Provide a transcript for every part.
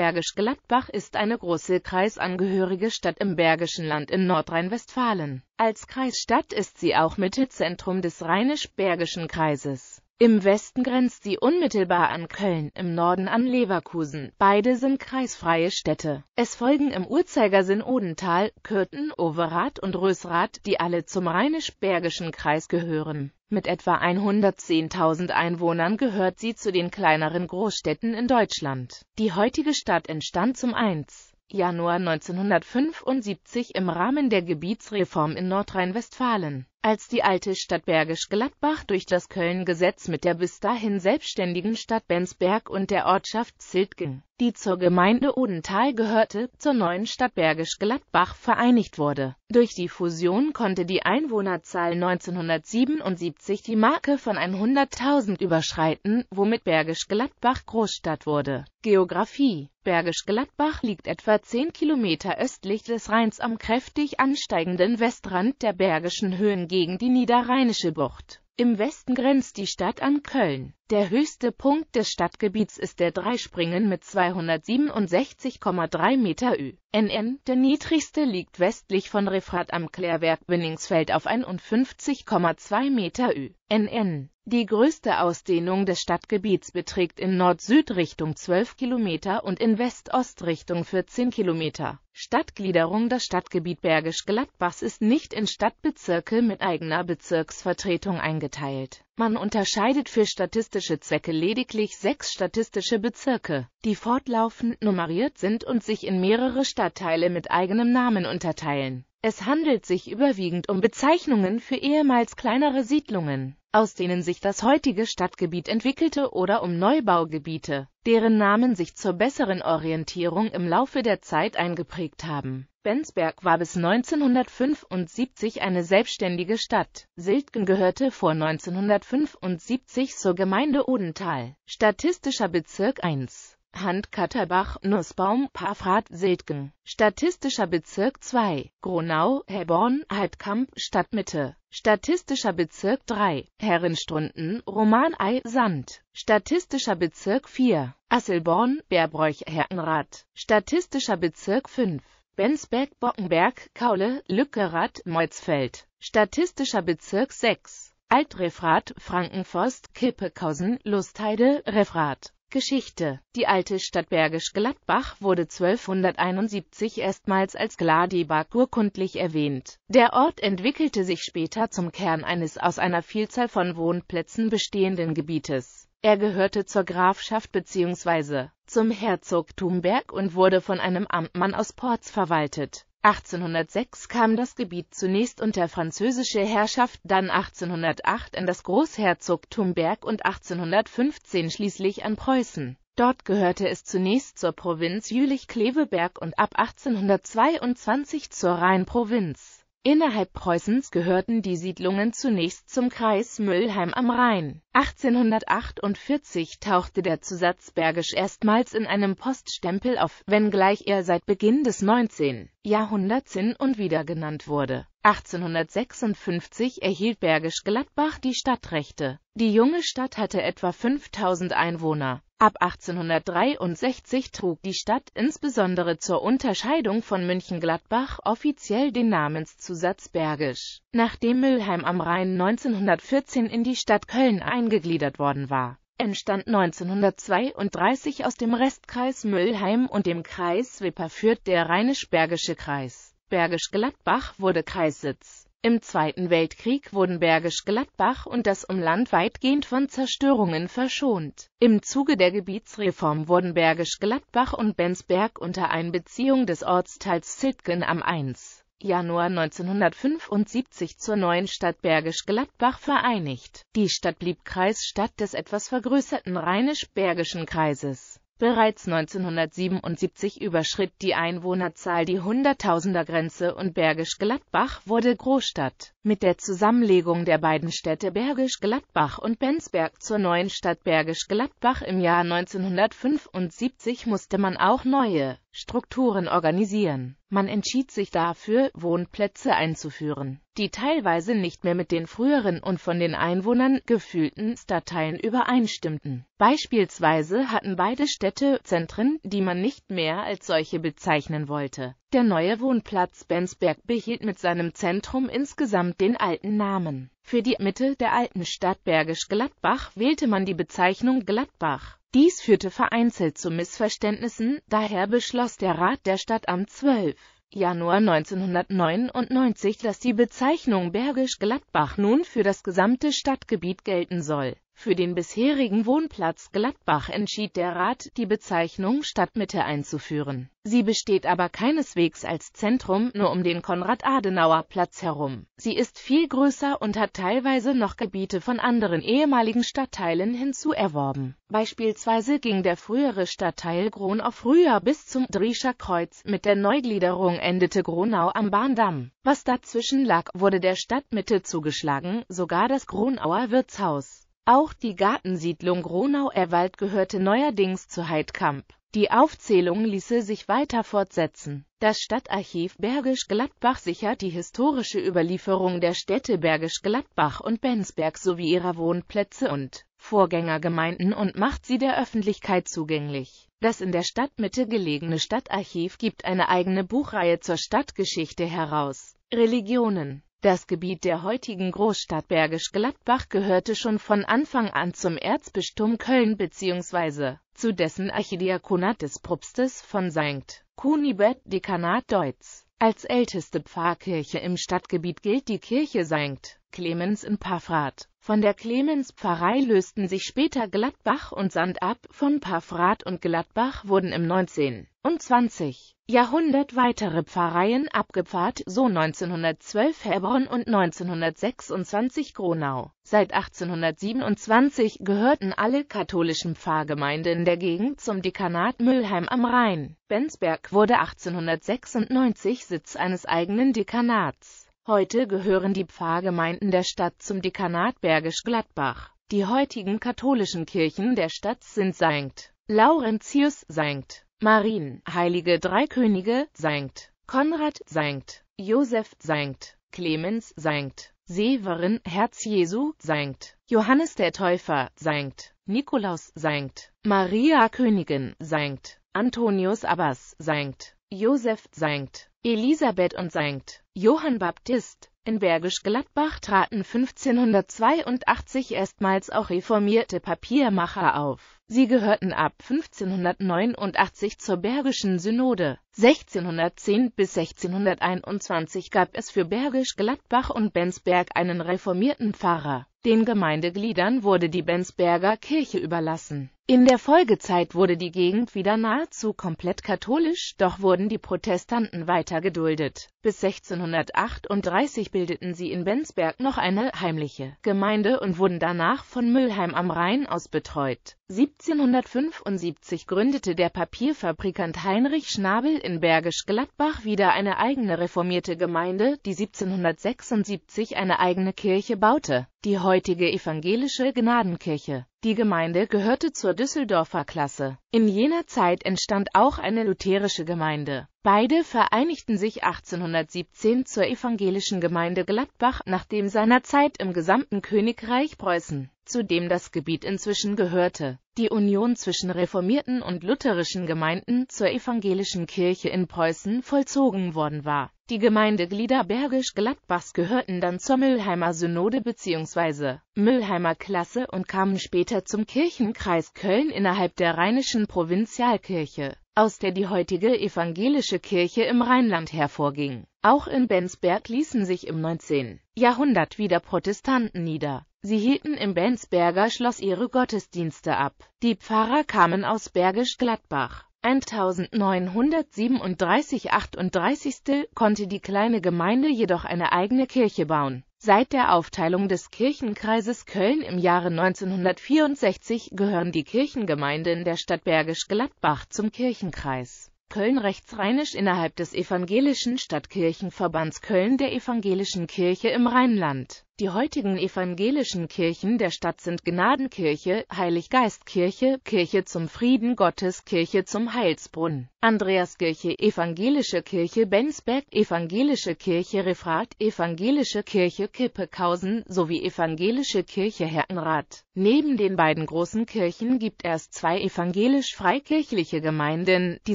Bergisch Gladbach ist eine große kreisangehörige Stadt im Bergischen Land in Nordrhein-Westfalen. Als Kreisstadt ist sie auch Mittezentrum des Rheinisch-Bergischen Kreises. Im Westen grenzt sie unmittelbar an Köln, im Norden an Leverkusen. Beide sind kreisfreie Städte. Es folgen im Uhrzeigersinn Odental, Kürten, Overath und Rösrath, die alle zum Rheinisch-Bergischen Kreis gehören. Mit etwa 110.000 Einwohnern gehört sie zu den kleineren Großstädten in Deutschland. Die heutige Stadt entstand zum 1. Januar 1975 im Rahmen der Gebietsreform in Nordrhein-Westfalen als die alte Stadt Bergisch Gladbach durch das Köln-Gesetz mit der bis dahin selbstständigen Stadt Bensberg und der Ortschaft Zildgen, die zur Gemeinde Odenthal gehörte, zur neuen Stadt Bergisch Gladbach vereinigt wurde. Durch die Fusion konnte die Einwohnerzahl 1977 die Marke von 100.000 überschreiten, womit Bergisch Gladbach Großstadt wurde. Geografie Bergisch Gladbach liegt etwa 10 Kilometer östlich des Rheins am kräftig ansteigenden Westrand der Bergischen Höhen gegen die Niederrheinische Bucht. Im Westen grenzt die Stadt an Köln. Der höchste Punkt des Stadtgebiets ist der Dreispringen mit 267,3 Meter Ü. NN, der niedrigste liegt westlich von Refrat am Klärwerk Binningsfeld auf 51,2 Meter Ü. NN die größte Ausdehnung des Stadtgebiets beträgt in Nord-Süd-Richtung 12 Kilometer und in West-Ost-Richtung 14 Kilometer. Stadtgliederung Das Stadtgebiet Bergisch Gladbachs ist nicht in Stadtbezirke mit eigener Bezirksvertretung eingeteilt. Man unterscheidet für statistische Zwecke lediglich sechs statistische Bezirke, die fortlaufend nummeriert sind und sich in mehrere Stadtteile mit eigenem Namen unterteilen es handelt sich überwiegend um Bezeichnungen für ehemals kleinere Siedlungen, aus denen sich das heutige Stadtgebiet entwickelte oder um Neubaugebiete, deren Namen sich zur besseren Orientierung im Laufe der Zeit eingeprägt haben. Bensberg war bis 1975 eine selbstständige Stadt. Siltgen gehörte vor 1975 zur Gemeinde Odenthal, statistischer Bezirk 1. Handkatterbach, Nussbaum, Parfrat, Siltgen, Statistischer Bezirk 2, Gronau, Herborn, Heidkamp, Stadtmitte, Statistischer Bezirk 3, Herrenstrunden, Romanei, Sand, Statistischer Bezirk 4, Asselborn, Beerbräuch, Herrenrath, Statistischer Bezirk 5, Bensberg, Bockenberg, Kaule, Lückerath, Meuzfeld, Statistischer Bezirk 6, Altrefrat, Frankenforst, Kippekausen, Lustheide, Refrat. Geschichte. Die alte Stadt Bergisch Gladbach wurde 1271 erstmals als Gladebach urkundlich erwähnt. Der Ort entwickelte sich später zum Kern eines aus einer Vielzahl von Wohnplätzen bestehenden Gebietes. Er gehörte zur Grafschaft bzw. zum Herzogtum Berg und wurde von einem Amtmann aus Porz verwaltet. 1806 kam das Gebiet zunächst unter französische Herrschaft, dann 1808 in das Großherzogtum Berg und 1815 schließlich an Preußen. Dort gehörte es zunächst zur Provinz Jülich-Kleveberg und ab 1822 zur Rheinprovinz. Innerhalb Preußens gehörten die Siedlungen zunächst zum Kreis Müllheim am Rhein. 1848 tauchte der Zusatz Bergisch erstmals in einem Poststempel auf, wenngleich er seit Beginn des 19. Jahrhunderts hin und wieder genannt wurde. 1856 erhielt Bergisch Gladbach die Stadtrechte. Die junge Stadt hatte etwa 5000 Einwohner. Ab 1863 trug die Stadt insbesondere zur Unterscheidung von München-Gladbach offiziell den Namenszusatz Bergisch. Nachdem Mülheim am Rhein 1914 in die Stadt Köln eingetreten angegliedert worden war, entstand 1932 aus dem Restkreis Müllheim und dem Kreis Wipperfürth der Rheinisch-Bergische Kreis. Bergisch Gladbach wurde Kreissitz. Im Zweiten Weltkrieg wurden Bergisch Gladbach und das Umland weitgehend von Zerstörungen verschont. Im Zuge der Gebietsreform wurden Bergisch Gladbach und Bensberg unter Einbeziehung des Ortsteils Zitgen am 1. Januar 1975 zur neuen Stadt Bergisch Gladbach vereinigt. Die Stadt blieb Kreisstadt des etwas vergrößerten Rheinisch-Bergischen Kreises. Bereits 1977 überschritt die Einwohnerzahl die Hunderttausender-Grenze und Bergisch Gladbach wurde Großstadt. Mit der Zusammenlegung der beiden Städte Bergisch Gladbach und Bensberg zur neuen Stadt Bergisch Gladbach im Jahr 1975 musste man auch neue Strukturen organisieren. Man entschied sich dafür, Wohnplätze einzuführen, die teilweise nicht mehr mit den früheren und von den Einwohnern gefühlten Stadtteilen übereinstimmten. Beispielsweise hatten beide Städte Zentren, die man nicht mehr als solche bezeichnen wollte. Der neue Wohnplatz Bensberg behielt mit seinem Zentrum insgesamt den alten Namen. Für die Mitte der alten Stadt Bergisch Gladbach wählte man die Bezeichnung Gladbach. Dies führte vereinzelt zu Missverständnissen, daher beschloss der Rat der Stadt am 12. Januar 1999, dass die Bezeichnung Bergisch Gladbach nun für das gesamte Stadtgebiet gelten soll für den bisherigen Wohnplatz Gladbach entschied der Rat, die Bezeichnung Stadtmitte einzuführen. Sie besteht aber keineswegs als Zentrum nur um den Konrad-Adenauer-Platz herum. Sie ist viel größer und hat teilweise noch Gebiete von anderen ehemaligen Stadtteilen hinzuerworben. Beispielsweise ging der frühere Stadtteil Gronau früher bis zum Driescher Kreuz, mit der Neugliederung endete Gronau am Bahndamm. Was dazwischen lag, wurde der Stadtmitte zugeschlagen, sogar das Gronauer Wirtshaus. Auch die Gartensiedlung Gronauerwald gehörte neuerdings zu Heidkamp. Die Aufzählung ließe sich weiter fortsetzen. Das Stadtarchiv Bergisch Gladbach sichert die historische Überlieferung der Städte Bergisch Gladbach und Bensberg sowie ihrer Wohnplätze und Vorgängergemeinden und macht sie der Öffentlichkeit zugänglich. Das in der Stadtmitte gelegene Stadtarchiv gibt eine eigene Buchreihe zur Stadtgeschichte heraus. Religionen das Gebiet der heutigen Großstadt Bergisch Gladbach gehörte schon von Anfang an zum Erzbistum Köln bzw. zu dessen Archidiakonat des Propstes von St. Kunibert Dekanat Deutz. Als älteste Pfarrkirche im Stadtgebiet gilt die Kirche St. Clemens in Paffrath. Von der Clemenspfarrei lösten sich später Gladbach und Sand ab, von Parfrath und Gladbach wurden im 19. und 20. Jahrhundert weitere Pfarreien abgepfarrt, so 1912 Hebron und 1926 Gronau. Seit 1827 gehörten alle katholischen Pfarrgemeinden der Gegend zum Dekanat Mülheim am Rhein. Bensberg wurde 1896 Sitz eines eigenen Dekanats. Heute gehören die Pfarrgemeinden der Stadt zum Dekanat Bergisch Gladbach. Die heutigen katholischen Kirchen der Stadt sind St. Laurentius, St. Marien, Heilige Drei Könige, St. Konrad, St. Josef, St. Clemens, St. Severin, Herz Jesu, St. Johannes der Täufer, St. Nikolaus, St. Maria Königin, St. Antonius Abbas, St. Josef, St. Elisabeth und St. Johann Baptist. In Bergisch Gladbach traten 1582 erstmals auch reformierte Papiermacher auf. Sie gehörten ab 1589 zur Bergischen Synode. 1610 bis 1621 gab es für Bergisch Gladbach und Bensberg einen reformierten Pfarrer. Den Gemeindegliedern wurde die Bensberger Kirche überlassen. In der Folgezeit wurde die Gegend wieder nahezu komplett katholisch, doch wurden die Protestanten weiter geduldet. Bis 1638 bildeten sie in Bensberg noch eine heimliche Gemeinde und wurden danach von Mülheim am Rhein aus betreut. 1775 gründete der Papierfabrikant Heinrich Schnabel in Bergisch Gladbach wieder eine eigene reformierte Gemeinde, die 1776 eine eigene Kirche baute, die heutige evangelische Gnadenkirche. Die Gemeinde gehörte zur Düsseldorfer Klasse. In jener Zeit entstand auch eine lutherische Gemeinde. Beide vereinigten sich 1817 zur evangelischen Gemeinde Gladbach nachdem seinerzeit im gesamten Königreich Preußen, zu dem das Gebiet inzwischen gehörte. Die Union zwischen reformierten und lutherischen Gemeinden zur evangelischen Kirche in Preußen vollzogen worden war. Die Gemeindeglieder Bergisch-Gladbachs gehörten dann zur Mülheimer Synode bzw. Mülheimer Klasse und kamen später zum Kirchenkreis Köln innerhalb der rheinischen Provinzialkirche aus der die heutige evangelische Kirche im Rheinland hervorging. Auch in Bensberg ließen sich im 19. Jahrhundert wieder Protestanten nieder. Sie hielten im Bensberger Schloss ihre Gottesdienste ab. Die Pfarrer kamen aus Bergisch Gladbach. 1937-38 konnte die kleine Gemeinde jedoch eine eigene Kirche bauen Seit der Aufteilung des Kirchenkreises Köln im Jahre 1964 gehören die Kirchengemeinden der Stadt Bergisch Gladbach zum Kirchenkreis. Köln rechtsrheinisch innerhalb des evangelischen Stadtkirchenverbands Köln der Evangelischen Kirche im Rheinland die heutigen evangelischen Kirchen der Stadt sind Gnadenkirche, Heiliggeistkirche, Kirche zum Frieden Gottes, Kirche zum Heilsbrunnen, Andreaskirche, Evangelische Kirche Bensberg, Evangelische Kirche Refrat, Evangelische Kirche Kippekausen sowie Evangelische Kirche Herrenrath. Neben den beiden großen Kirchen gibt es zwei evangelisch-freikirchliche Gemeinden, die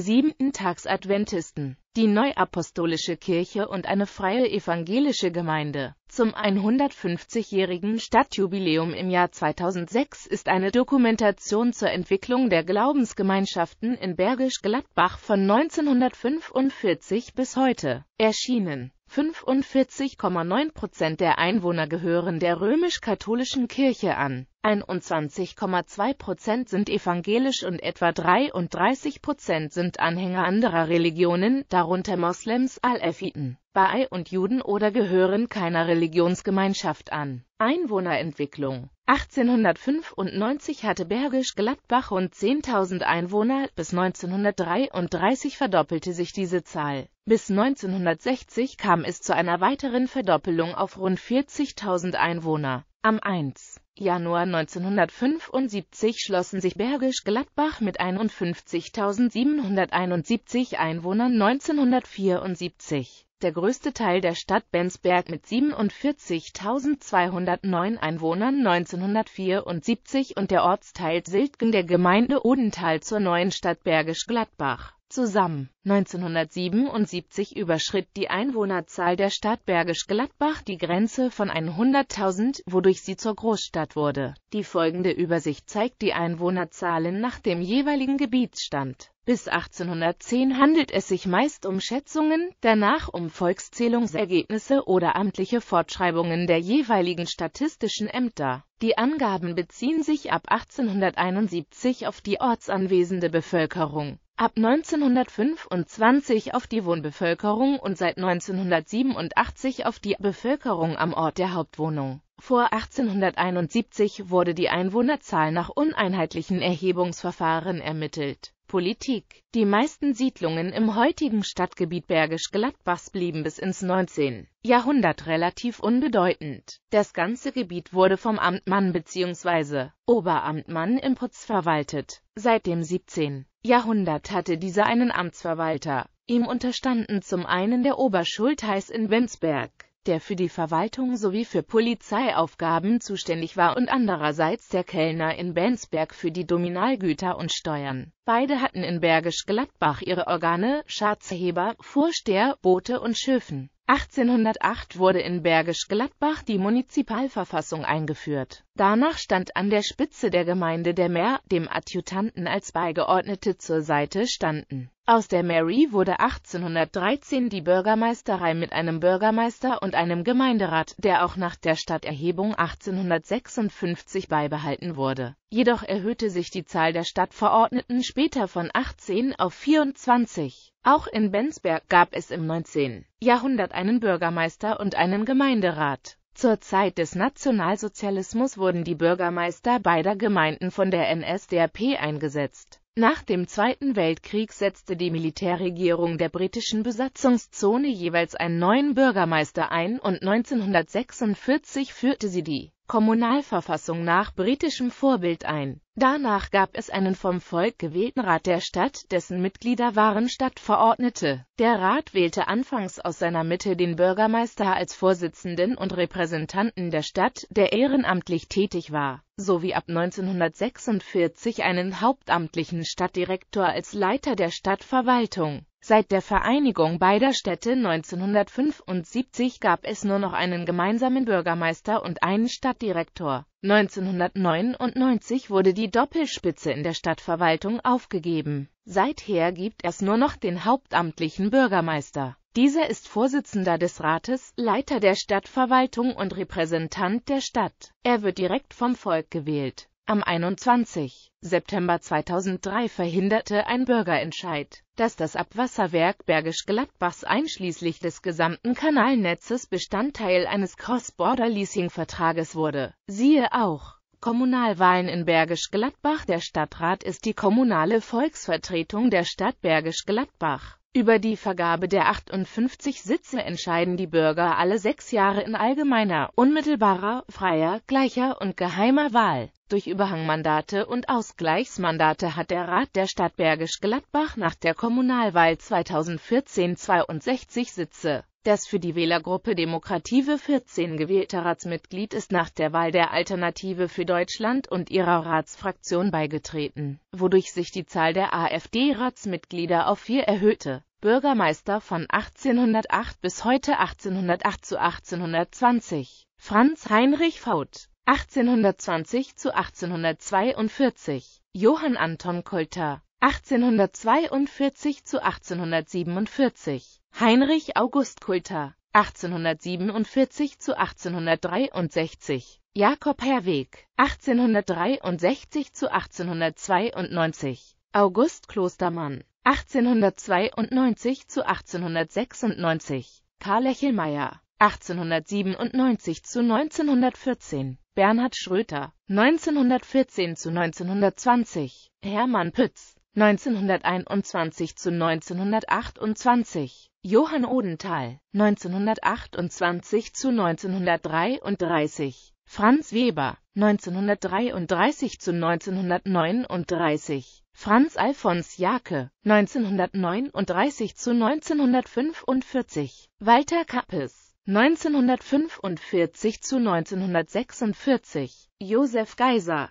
Siebenten Tags Adventisten die Neuapostolische Kirche und eine freie evangelische Gemeinde. Zum 150-jährigen Stadtjubiläum im Jahr 2006 ist eine Dokumentation zur Entwicklung der Glaubensgemeinschaften in Bergisch Gladbach von 1945 bis heute erschienen 45,9 der Einwohner gehören der römisch-katholischen Kirche an, 21,2 sind evangelisch und etwa 33 sind Anhänger anderer Religionen, darunter Moslems, Aleviten bei und Juden oder gehören keiner Religionsgemeinschaft an. Einwohnerentwicklung 1895 hatte Bergisch Gladbach rund 10.000 Einwohner, bis 1933 verdoppelte sich diese Zahl. Bis 1960 kam es zu einer weiteren Verdoppelung auf rund 40.000 Einwohner. Am 1. Januar 1975 schlossen sich Bergisch Gladbach mit 51.771 Einwohnern 1974. Der größte Teil der Stadt Bensberg mit 47.209 Einwohnern 1974 und der Ortsteil Siltgen der Gemeinde Odenthal zur neuen Stadt Bergisch Gladbach zusammen. 1977 überschritt die Einwohnerzahl der Stadt Bergisch Gladbach die Grenze von 100.000, wodurch sie zur Großstadt wurde. Die folgende Übersicht zeigt die Einwohnerzahlen nach dem jeweiligen Gebietsstand. Bis 1810 handelt es sich meist um Schätzungen, danach um Volkszählungsergebnisse oder amtliche Fortschreibungen der jeweiligen statistischen Ämter. Die Angaben beziehen sich ab 1871 auf die ortsanwesende Bevölkerung ab 1925 auf die Wohnbevölkerung und seit 1987 auf die Bevölkerung am Ort der Hauptwohnung. Vor 1871 wurde die Einwohnerzahl nach uneinheitlichen Erhebungsverfahren ermittelt Politik. Die meisten Siedlungen im heutigen Stadtgebiet Bergisch Gladbachs blieben bis ins 19. Jahrhundert relativ unbedeutend. Das ganze Gebiet wurde vom Amtmann bzw. Oberamtmann im Putz verwaltet. Seit dem 17. Jahrhundert hatte dieser einen Amtsverwalter. Ihm unterstanden zum einen der Oberschultheiß in Winsberg der für die Verwaltung sowie für Polizeiaufgaben zuständig war und andererseits der Kellner in Bensberg für die Dominalgüter und Steuern. Beide hatten in Bergisch Gladbach ihre Organe, Schatzheber, Vorsteher, Boote und Schöfen. 1808 wurde in Bergisch Gladbach die Munizipalverfassung eingeführt. Danach stand an der Spitze der Gemeinde der Meer, dem Adjutanten als Beigeordnete zur Seite standen aus der Mary wurde 1813 die Bürgermeisterei mit einem Bürgermeister und einem Gemeinderat, der auch nach der Stadterhebung 1856 beibehalten wurde. Jedoch erhöhte sich die Zahl der Stadtverordneten später von 18 auf 24. Auch in Bensberg gab es im 19. Jahrhundert einen Bürgermeister und einen Gemeinderat. Zur Zeit des Nationalsozialismus wurden die Bürgermeister beider Gemeinden von der NSDAP eingesetzt nach dem Zweiten Weltkrieg setzte die Militärregierung der britischen Besatzungszone jeweils einen neuen Bürgermeister ein und 1946 führte sie die Kommunalverfassung nach britischem Vorbild ein. Danach gab es einen vom Volk gewählten Rat der Stadt, dessen Mitglieder waren Stadtverordnete. Der Rat wählte anfangs aus seiner Mitte den Bürgermeister als Vorsitzenden und Repräsentanten der Stadt, der ehrenamtlich tätig war, sowie ab 1946 einen hauptamtlichen Stadtdirektor als Leiter der Stadtverwaltung Seit der Vereinigung beider Städte 1975 gab es nur noch einen gemeinsamen Bürgermeister und einen Stadtdirektor. 1999 wurde die Doppelspitze in der Stadtverwaltung aufgegeben. Seither gibt es nur noch den hauptamtlichen Bürgermeister. Dieser ist Vorsitzender des Rates, Leiter der Stadtverwaltung und Repräsentant der Stadt. Er wird direkt vom Volk gewählt. Am 21. September 2003 verhinderte ein Bürgerentscheid, dass das Abwasserwerk Bergisch Gladbachs einschließlich des gesamten Kanalnetzes Bestandteil eines Cross-Border-Leasing-Vertrages wurde. Siehe auch Kommunalwahlen in Bergisch Gladbach Der Stadtrat ist die kommunale Volksvertretung der Stadt Bergisch Gladbach. Über die Vergabe der 58 Sitze entscheiden die Bürger alle sechs Jahre in allgemeiner, unmittelbarer, freier, gleicher und geheimer Wahl. Durch Überhangmandate und Ausgleichsmandate hat der Rat der Stadt Bergisch Gladbach nach der Kommunalwahl 2014 62 Sitze das für die Wählergruppe Demokrative 14 gewählte Ratsmitglied ist nach der Wahl der Alternative für Deutschland und ihrer Ratsfraktion beigetreten, wodurch sich die Zahl der AfD-Ratsmitglieder auf vier erhöhte. Bürgermeister von 1808 bis heute 1808 zu 1820, Franz Heinrich Faut, 1820 zu 1842, Johann Anton Kolter, 1842 zu 1847, Heinrich August Kulter, 1847 zu 1863, Jakob Herweg, 1863 zu 1892, August Klostermann, 1892 zu 1896, Karl Echelmeier, 1897 zu 1914, Bernhard Schröter, 1914 zu 1920, Hermann Pütz, 1921 zu 1928, Johann Odenthal, 1928 zu 1933, Franz Weber, 1933 zu 1939, Franz Alfons Jake, 1939 zu 1945, Walter Kappes, 1945 zu 1946, Josef Geiser,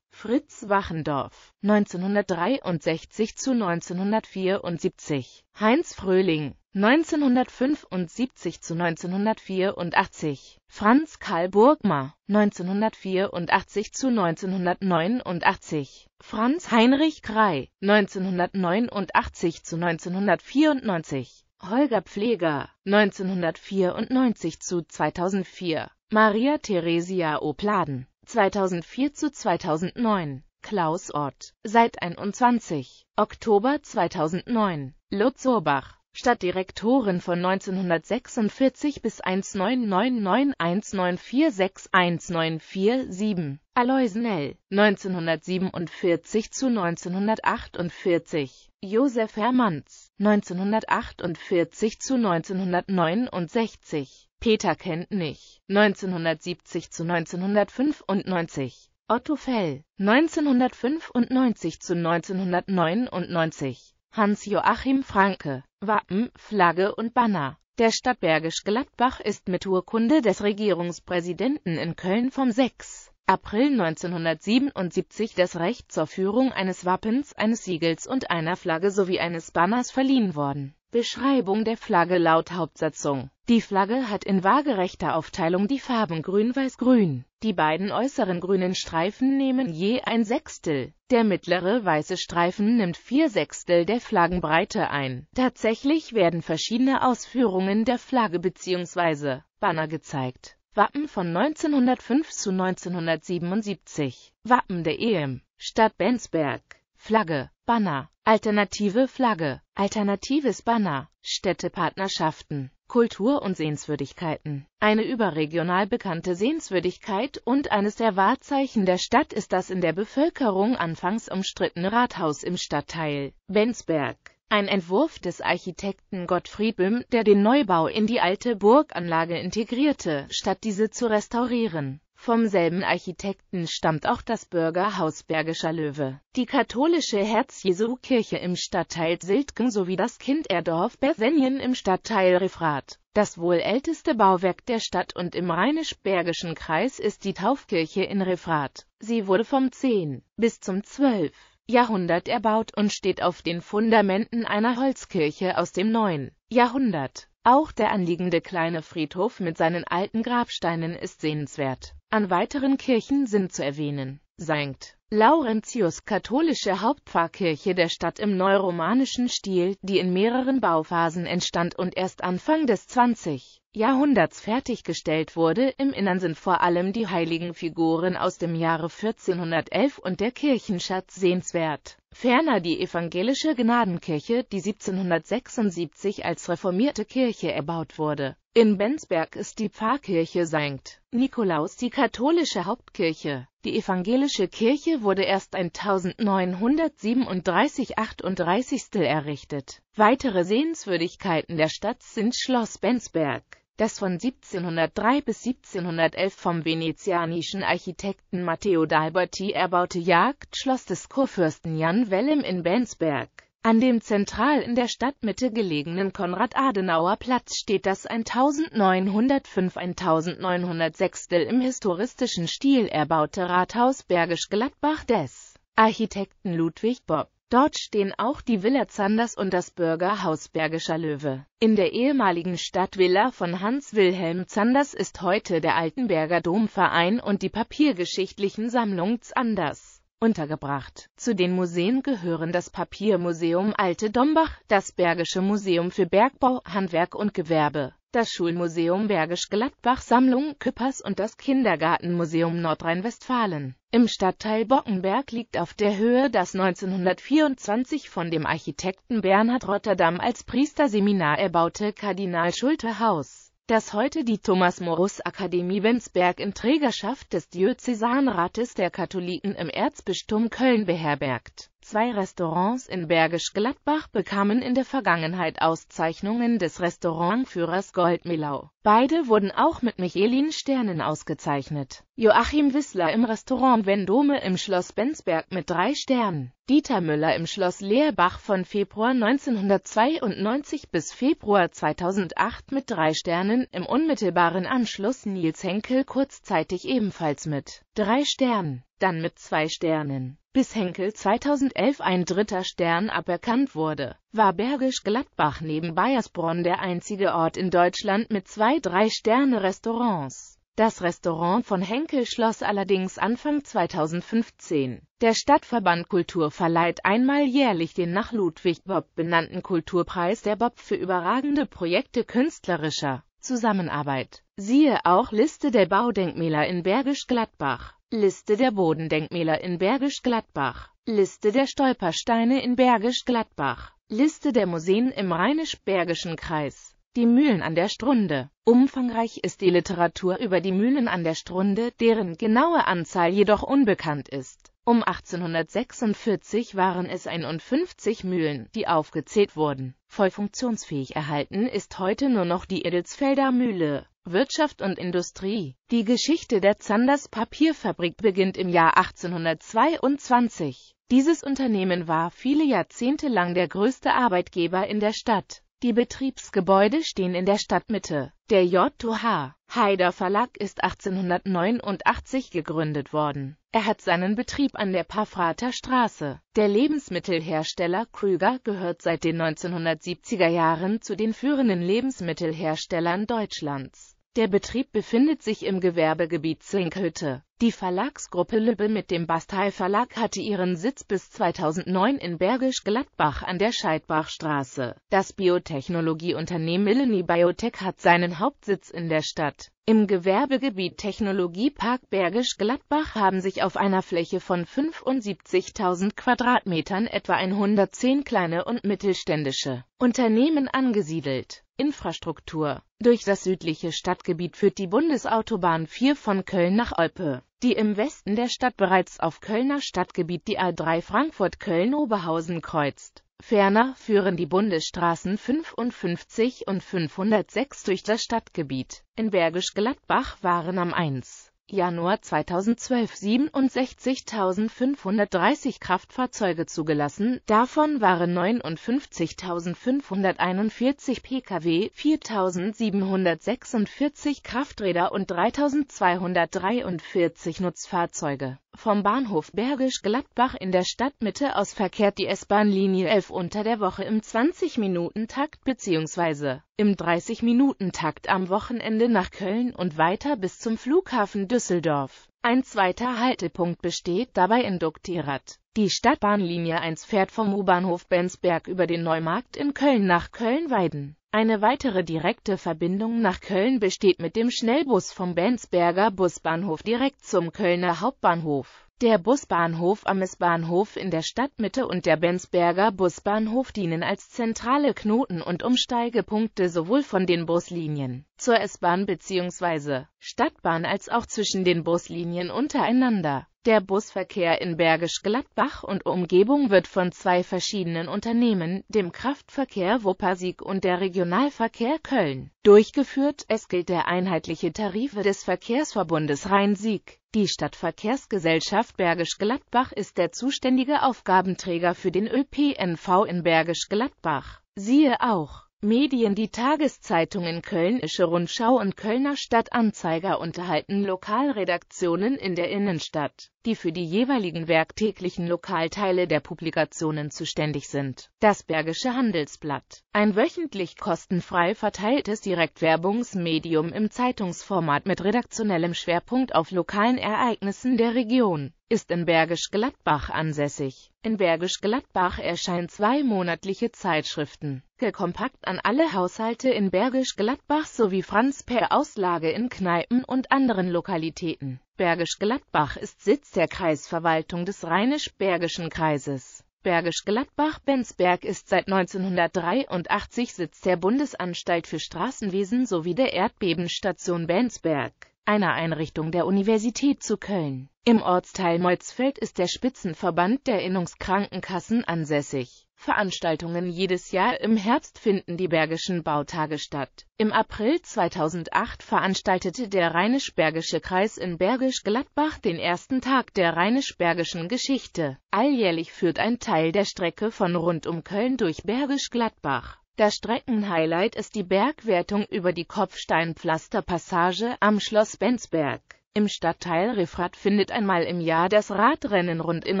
Fritz Wachendorf, 1963 zu 1974, Heinz Fröhling, 1975 zu 1984, Franz Karl Burgma, 1984 zu 1989, Franz Heinrich Krei, 1989 zu 1994, Holger Pfleger, 1994 zu 2004, Maria Theresia Opladen 2004 zu 2009 Klaus Ott, seit 21. Oktober 2009, Lutz Urbach, Stadtdirektorin von 1946 bis 1999 1946 1947, Alois Nell, 1947 zu 1948, Josef Hermanns, 1948 zu 1969, Peter kennt mich. 1970 zu 1995. Otto Fell. 1995 zu 1999. Hans-Joachim Franke. Wappen, Flagge und Banner der Stadt Bergisch Gladbach ist mit Urkunde des Regierungspräsidenten in Köln vom 6. April 1977 das Recht zur Führung eines Wappens, eines Siegels und einer Flagge sowie eines Banners verliehen worden. Beschreibung der Flagge laut Hauptsatzung Die Flagge hat in waagerechter Aufteilung die Farben grün-weiß-grün. Die beiden äußeren grünen Streifen nehmen je ein Sechstel. Der mittlere weiße Streifen nimmt vier Sechstel der Flaggenbreite ein. Tatsächlich werden verschiedene Ausführungen der Flagge bzw. Banner gezeigt Wappen von 1905 zu 1977, Wappen der EM, Stadt Bensberg, Flagge, Banner, alternative Flagge, alternatives Banner, Städtepartnerschaften, Kultur und Sehenswürdigkeiten. Eine überregional bekannte Sehenswürdigkeit und eines der Wahrzeichen der Stadt ist das in der Bevölkerung anfangs umstrittene Rathaus im Stadtteil Bensberg ein Entwurf des Architekten Gottfried Böhm, der den Neubau in die alte Burganlage integrierte, statt diese zu restaurieren. Vom selben Architekten stammt auch das Bürgerhaus Bergischer Löwe, die katholische Herz-Jesu-Kirche im Stadtteil Siltgen sowie das Kinderdorf Bersenien im Stadtteil Refrat. Das wohl älteste Bauwerk der Stadt und im rheinisch-bergischen Kreis ist die Taufkirche in Refrat. Sie wurde vom 10. bis zum 12. Jahrhundert erbaut und steht auf den Fundamenten einer Holzkirche aus dem 9. Jahrhundert. Auch der anliegende kleine Friedhof mit seinen alten Grabsteinen ist sehenswert. An weiteren Kirchen sind zu erwähnen St. Laurentius katholische Hauptpfarrkirche der Stadt im neuromanischen Stil, die in mehreren Bauphasen entstand und erst Anfang des 20. Jahrhunderts fertiggestellt wurde. Im Innern sind vor allem die heiligen Figuren aus dem Jahre 1411 und der Kirchenschatz sehenswert. Ferner die evangelische Gnadenkirche, die 1776 als reformierte Kirche erbaut wurde. In Bensberg ist die Pfarrkirche St. Nikolaus die katholische Hauptkirche. Die evangelische Kirche wurde erst 1937-38 errichtet. Weitere Sehenswürdigkeiten der Stadt sind Schloss Bensberg, das von 1703 bis 1711 vom venezianischen Architekten Matteo d'Alberti erbaute Jagdschloss des Kurfürsten Jan Wellem in Bensberg. An dem zentral in der Stadtmitte gelegenen Konrad-Adenauer-Platz steht das 1905-1906 im historistischen Stil erbaute Rathaus Bergisch Gladbach des Architekten Ludwig Bob. Dort stehen auch die Villa Zanders und das Bürgerhaus Bergischer Löwe. In der ehemaligen Stadtvilla von Hans Wilhelm Zanders ist heute der Altenberger Domverein und die papiergeschichtlichen Sammlungen Zanders untergebracht. Zu den Museen gehören das Papiermuseum Alte Dombach, das Bergische Museum für Bergbau, Handwerk und Gewerbe das Schulmuseum Bergisch Gladbach Sammlung Küppers und das Kindergartenmuseum Nordrhein-Westfalen. Im Stadtteil Bockenberg liegt auf der Höhe das 1924 von dem Architekten Bernhard Rotterdam als Priesterseminar erbaute Kardinal-Schulte-Haus, das heute die Thomas-Morus-Akademie Wenzberg in Trägerschaft des Diözesanrates der Katholiken im Erzbistum Köln beherbergt Zwei Restaurants in Bergisch Gladbach bekamen in der Vergangenheit Auszeichnungen des Restaurantführers Goldmilau. Beide wurden auch mit Michelin Sternen ausgezeichnet. Joachim Wissler im Restaurant Vendome im Schloss Bensberg mit drei Sternen. Dieter Müller im Schloss Leerbach von Februar 1992 bis Februar 2008 mit drei Sternen, im unmittelbaren Anschluss Nils Henkel kurzzeitig ebenfalls mit drei Sternen, dann mit zwei Sternen bis Henkel 2011 ein dritter Stern aberkannt wurde, war Bergisch Gladbach neben Bayersbronn der einzige Ort in Deutschland mit zwei Drei-Sterne-Restaurants. Das Restaurant von Henkel schloss allerdings Anfang 2015. Der Stadtverband Kultur verleiht einmal jährlich den nach Ludwig Bob benannten Kulturpreis der Bob für überragende Projekte künstlerischer Zusammenarbeit. Siehe auch Liste der Baudenkmäler in Bergisch Gladbach. Liste der Bodendenkmäler in Bergisch Gladbach. Liste der Stolpersteine in Bergisch Gladbach. Liste der Museen im Rheinisch-Bergischen Kreis. Die Mühlen an der Strunde. Umfangreich ist die Literatur über die Mühlen an der Strunde, deren genaue Anzahl jedoch unbekannt ist. Um 1846 waren es 51 Mühlen, die aufgezählt wurden. Voll funktionsfähig erhalten ist heute nur noch die Edelsfelder Mühle. Wirtschaft und Industrie Die Geschichte der Zanders Papierfabrik beginnt im Jahr 1822. Dieses Unternehmen war viele Jahrzehnte lang der größte Arbeitgeber in der Stadt die Betriebsgebäude stehen in der Stadtmitte. Der J.H. Haider Verlag ist 1889 gegründet worden. Er hat seinen Betrieb an der Paffrater Straße. Der Lebensmittelhersteller Krüger gehört seit den 1970er Jahren zu den führenden Lebensmittelherstellern Deutschlands. Der Betrieb befindet sich im Gewerbegebiet Zinkhütte. Die Verlagsgruppe Lübbe mit dem Bastei Verlag hatte ihren Sitz bis 2009 in Bergisch Gladbach an der Scheidbachstraße. Das Biotechnologieunternehmen Illini Biotech hat seinen Hauptsitz in der Stadt. Im Gewerbegebiet Technologiepark Bergisch Gladbach haben sich auf einer Fläche von 75.000 Quadratmetern etwa 110 kleine und mittelständische Unternehmen angesiedelt. Infrastruktur Durch das südliche Stadtgebiet führt die Bundesautobahn 4 von Köln nach Olpe, die im Westen der Stadt bereits auf Kölner Stadtgebiet die A3 Frankfurt-Köln-Oberhausen kreuzt. Ferner führen die Bundesstraßen 55 und 506 durch das Stadtgebiet. In Bergisch Gladbach waren am 1. Januar 2012 67.530 Kraftfahrzeuge zugelassen, davon waren 59.541 Pkw, 4.746 Krafträder und 3.243 Nutzfahrzeuge vom Bahnhof Bergisch Gladbach in der Stadtmitte aus verkehrt die S-Bahn-Linie 11 unter der Woche im 20-Minuten-Takt bzw. im 30-Minuten-Takt am Wochenende nach Köln und weiter bis zum Flughafen Düsseldorf. Ein zweiter Haltepunkt besteht dabei in Duktirat. Die Stadtbahnlinie 1 fährt vom U-Bahnhof Bensberg über den Neumarkt in Köln nach Köln-Weiden. Eine weitere direkte Verbindung nach Köln besteht mit dem Schnellbus vom Bensberger Busbahnhof direkt zum Kölner Hauptbahnhof. Der Busbahnhof am S-Bahnhof in der Stadtmitte und der Bensberger Busbahnhof dienen als zentrale Knoten und Umsteigepunkte sowohl von den Buslinien zur S-Bahn bzw. Stadtbahn als auch zwischen den Buslinien untereinander. Der Busverkehr in Bergisch Gladbach und Umgebung wird von zwei verschiedenen Unternehmen, dem Kraftverkehr Wuppersieg und der Regionalverkehr Köln, durchgeführt. Es gilt der einheitliche Tarife des Verkehrsverbundes Rhein-Sieg. Die Stadtverkehrsgesellschaft Bergisch Gladbach ist der zuständige Aufgabenträger für den ÖPNV in Bergisch Gladbach. Siehe auch Medien Die Tageszeitungen Kölnische Rundschau und Kölner Stadtanzeiger unterhalten Lokalredaktionen in der Innenstadt, die für die jeweiligen werktäglichen Lokalteile der Publikationen zuständig sind. Das Bergische Handelsblatt, ein wöchentlich kostenfrei verteiltes Direktwerbungsmedium im Zeitungsformat mit redaktionellem Schwerpunkt auf lokalen Ereignissen der Region ist in Bergisch Gladbach ansässig. In Bergisch Gladbach erscheinen zwei monatliche Zeitschriften. Der Kompakt an alle Haushalte in Bergisch Gladbach sowie Franz per Auslage in Kneipen und anderen Lokalitäten. Bergisch Gladbach ist Sitz der Kreisverwaltung des Rheinisch-Bergischen Kreises. Bergisch Gladbach-Benzberg ist seit 1983 Sitz der Bundesanstalt für Straßenwesen sowie der Erdbebenstation Benzberg einer Einrichtung der Universität zu Köln. Im Ortsteil Molzfeld ist der Spitzenverband der Innungskrankenkassen ansässig. Veranstaltungen jedes Jahr im Herbst finden die Bergischen Bautage statt. Im April 2008 veranstaltete der Rheinisch-Bergische Kreis in Bergisch Gladbach den ersten Tag der rheinisch-bergischen Geschichte. Alljährlich führt ein Teil der Strecke von rund um Köln durch Bergisch Gladbach. Das Streckenhighlight ist die Bergwertung über die Kopfsteinpflasterpassage am Schloss Bensberg. Im Stadtteil Refrath findet einmal im Jahr das Radrennen rund in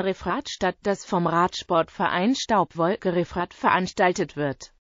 Refrath statt, das vom Radsportverein Staubwolke Refrath veranstaltet wird